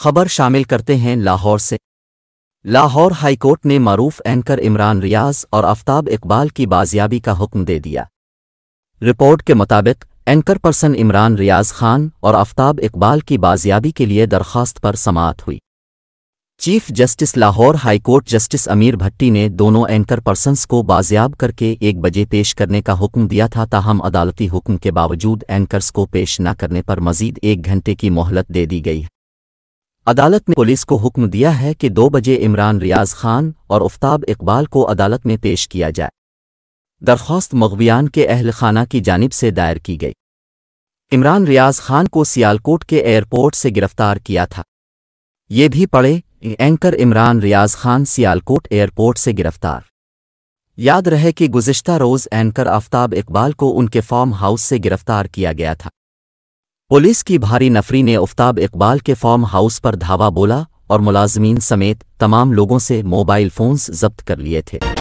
खबर शामिल करते हैं लाहौर से लाहौर हाईकोर्ट ने मरूफ एंकर इमरान रियाज और आफ्ताब इकबाल की बाजियाबी का हुक्म दे दिया रिपोर्ट के मुताबिक एंकर पर्सन इमरान रियाज खान और आफ्ताब इकबाल की बाजियाबी के लिए दरख्वास्त पर समात हुई chief justice Lahore high court justice Amir Bhatti ने दोनों एंकर पर्सनस को बाजियाब करके एक बजे पेश करने का हुक्म दिया था ताहम अदालती हुक्म के बावजूद एंकर्स को पेश न करने पर मजीद एक घंटे की मोहलत दे दी गई अदालत ने पुलिस को हुक्म दिया है कि दो बजे इमरान रियाज खान और उफ्ताब इकबाल को अदालत में पेश किया जाए दरख्वास्त मगवियान के अहल खाना की जानब से दायर की गई इमरान रियाज खान को सियालकोट के एयरपोर्ट से गिरफ्तार किया था ये भी पढ़े एंकर इमरान रियाज खान सियालकोट एयरपोर्ट से गिरफ्तार याद रहे कि गुजशत रोज़ एंकर आफ्ताब इकबाल को उनके फार्म हाउस से गिरफ्तार किया गया था पुलिस की भारी नफरी ने उफ्ताब इकबाल के फार्म हाउस पर धावा बोला और मुलाजमीन समेत तमाम लोगों से मोबाइल फोन्स जब्त कर लिए थे